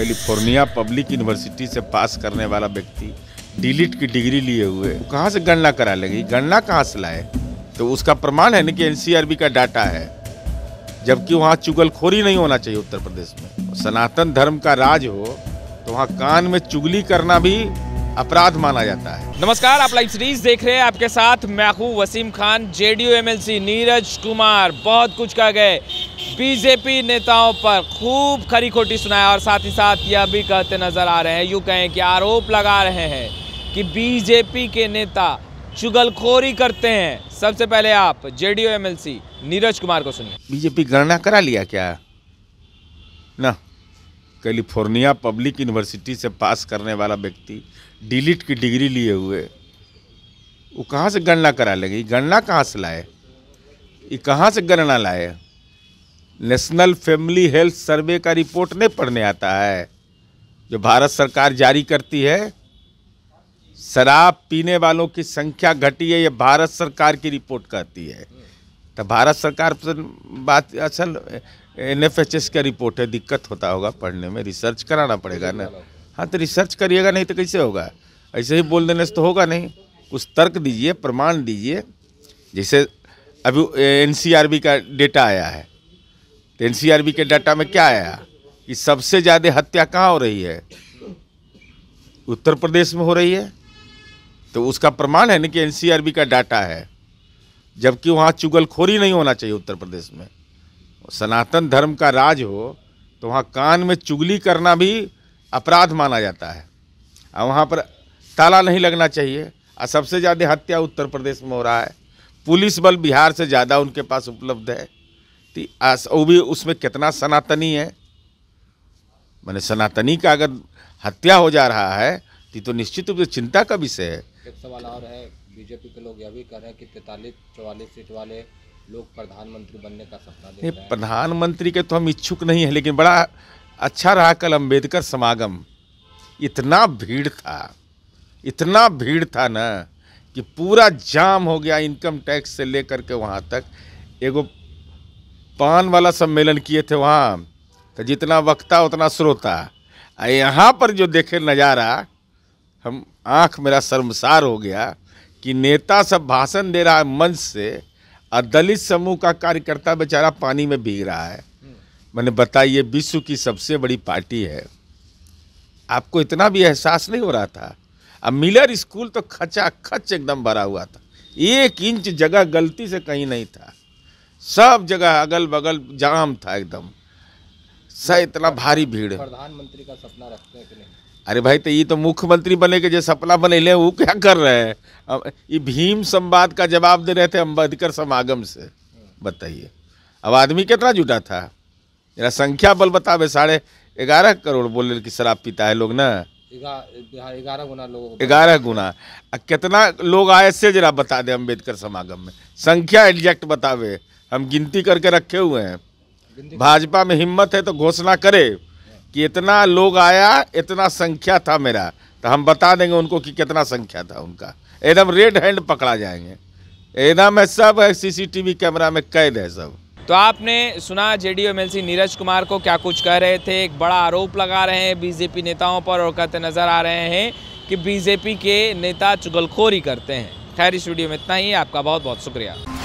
California public university से पास करने वाला व्यक्ति डिलीट की डिग्री लिए हुए तो कहाँ से गणना करा लेगी गणना कहाँ से लाए तो उसका प्रमाण है ना कि एनसीआरबी का डाटा है जबकि वहाँ चुगलखोरी नहीं होना चाहिए उत्तर प्रदेश में सनातन धर्म का राज हो तो वहाँ कान में चुगली करना भी अपराध माना जाता है नमस्कार आप लाइव सीरीज देख रहे हैं आपके साथ मैं हूँ वसीम खान जेडीयू एमएलसी नीरज कुमार बहुत कुछ कह गए बीजेपी नेताओं पर खूब खरी खोटी सुनाया और साथ ही साथ यह भी कहते नज़र आ रहे हैं यूँ कहें कि आरोप लगा रहे हैं कि बीजेपी के नेता चुगलखोरी करते हैं सबसे पहले आप जेडीयू एमएलसी नीरज कुमार को सुनिए बीजेपी गणना करा लिया क्या ना कैलिफोर्निया पब्लिक यूनिवर्सिटी से पास करने वाला व्यक्ति डिलीट की डिग्री लिए हुए वो कहाँ से गणना करा लेंगे गणना कहाँ से लाए ये कहाँ से गणना लाए नेशनल फैमिली हेल्थ सर्वे का रिपोर्ट नहीं पढ़ने आता है जो भारत सरकार जारी करती है शराब पीने वालों की संख्या घटी है ये भारत सरकार की रिपोर्ट कहती है तो भारत सरकार पर बात असल अच्छा, एन एफ एच एस का रिपोर्ट है दिक्कत होता होगा पढ़ने में रिसर्च कराना पड़ेगा ना हाँ तो रिसर्च करिएगा नहीं तो कैसे होगा ऐसे ही बोल देने से तो होगा नहीं कुछ तर्क दीजिए प्रमाण दीजिए जैसे अभी एन का डेटा आया है तो एन के डाटा में क्या आया कि सबसे ज़्यादा हत्या कहाँ हो रही है उत्तर प्रदेश में हो रही है तो उसका प्रमाण है ना कि एन का डाटा है जबकि वहाँ चुगलखोरी नहीं होना चाहिए उत्तर प्रदेश में सनातन धर्म का राज हो तो वहाँ कान में चुगली करना भी अपराध माना जाता है और वहाँ पर ताला नहीं लगना चाहिए और सबसे ज़्यादा हत्या उत्तर प्रदेश में हो रहा है पुलिस बल बिहार से ज़्यादा उनके पास उपलब्ध है आस वो भी उसमें कितना सनातनी है मैंने सनातनी का अगर हत्या हो जा रहा है तो तो निश्चित रूप से चिंता का विषय है एक सवाल और है बीजेपी के लोग यह भी कह रहे हैं कि तैतालीस चौवालीस सीट वाले लोग प्रधानमंत्री बनने का सपना देख रहे हैं प्रधानमंत्री के तो हम इच्छुक नहीं हैं लेकिन बड़ा अच्छा रहा कल अम्बेडकर समागम इतना भीड़ था इतना भीड़ था ना कि पूरा जाम हो गया इनकम टैक्स से लेकर के वहाँ तक एगो पान वाला सम्मेलन किए थे वहाँ तो जितना वक्ता उतना श्रोता यहाँ पर जो देखे नज़ारा हम आँख मेरा शर्मसार हो गया कि नेता सब भाषण दे रहा है मंच से और दलित समूह का कार्यकर्ता बेचारा पानी में भीग रहा है मैंने बताइए विश्व की सबसे बड़ी पार्टी है आपको इतना भी एहसास नहीं हो रहा था अब मिलर स्कूल तो खचा खच एकदम भरा हुआ था एक इंच जगह गलती से कहीं नहीं था सब जगह अगल बगल जाम था एकदम स इतना भारी भीड़ प्रधानमंत्री का सपना रखते हैं कि नहीं अरे भाई तो ये तो मुख्यमंत्री बने के जो सपना बने ले वो क्या कर रहे हैं ये भीम संवाद का जवाब दे रहे थे अम्बेडकर समागम से बताइए अब आदमी कितना जुटा था जरा संख्या बल बतावे साढ़े ग्यारह करोड़ बोले कि शराब पीता है लोग ना ग्यारह गुना लोग ग्यारह गुना कितना लोग आए से जरा बता दें अम्बेडकर समागम में संख्या एग्जैक्ट बतावे हम गिनती करके रखे हुए हैं भाजपा में हिम्मत है तो घोषणा करे कि इतना लोग आया इतना संख्या था मेरा तो हम बता देंगे उनको कि कितना संख्या था उनका एकदम रेड हैंड पकड़ा जाएंगे एकदम है सब है सीसीटीवी कैमरा में कैद है सब तो आपने सुना जेडी एमएलसी नीरज कुमार को क्या कुछ कह रहे थे एक बड़ा आरोप लगा रहे हैं बीजेपी नेताओं पर और कहते नज़र आ रहे हैं कि बीजेपी के नेता चुगलखोरी करते हैं खैर इस वीडियो में इतना ही आपका बहुत बहुत शुक्रिया